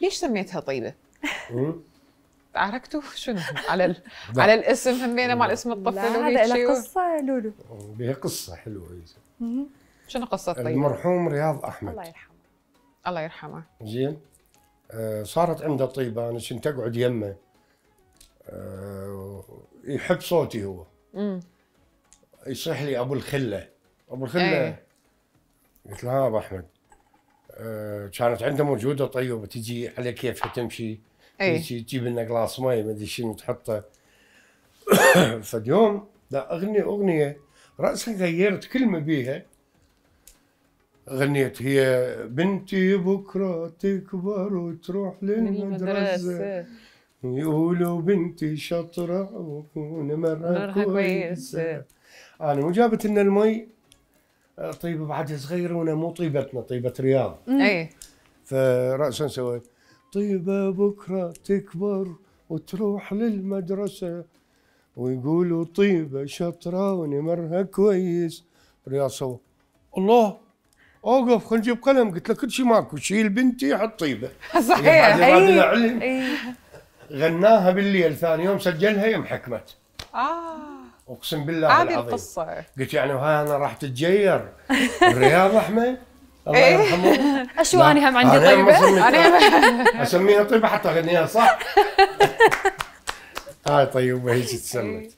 ليش سميتها طيبه؟ تعاركتوا شنو على ال... على الاسم همينه مع اسم الطفل لا هذا له قصه لولو لها قصه حلوه شنو قصه طيبه؟ المرحوم رياض احمد الله يرحمه الله يرحمه زين آه صارت عنده طيبه انا كنت اقعد يمه آه يحب صوتي هو امم يصيح لي ابو الخله ابو الخله ايه. قلت له ها آه، ابو احمد آه، كانت عنده موجوده طيوبه تجي على كيفها تمشي أي. تجيب لنا قلاص مي ما ادري شنو تحطه فاليوم لا اغني اغنيه راسا غيرت كلمه بيها غنيت هي بنتي بكره تكبر وتروح للمدرسه يقولوا بنتي شطره وكون مره كويسه انا مو جابت لنا المي طيبه بعد صغيره وانا مو طيبتنا طيبه رياض اي فراسا سويت طيبه بكره تكبر وتروح للمدرسه ويقولوا طيبه شطره ونمرها كويس رياض سوى الله اوقف خلينا نجيب قلم قلت له كل شيء ماكو شيل بنتي حط طيبه صحيح بعد إيه. علم إيه. غناها بالليل ثاني يوم سجلها يوم حكمت اه اقسم بالله هذه العظيم القصه قلت يعني وهاي انا راح تتجير الرياض احمد الله إيه. يرحمه اشو انا هم عندي طيبه انا اسميها طيبه حتى اغنيها صح هاي آه، طيبه هيك تسمت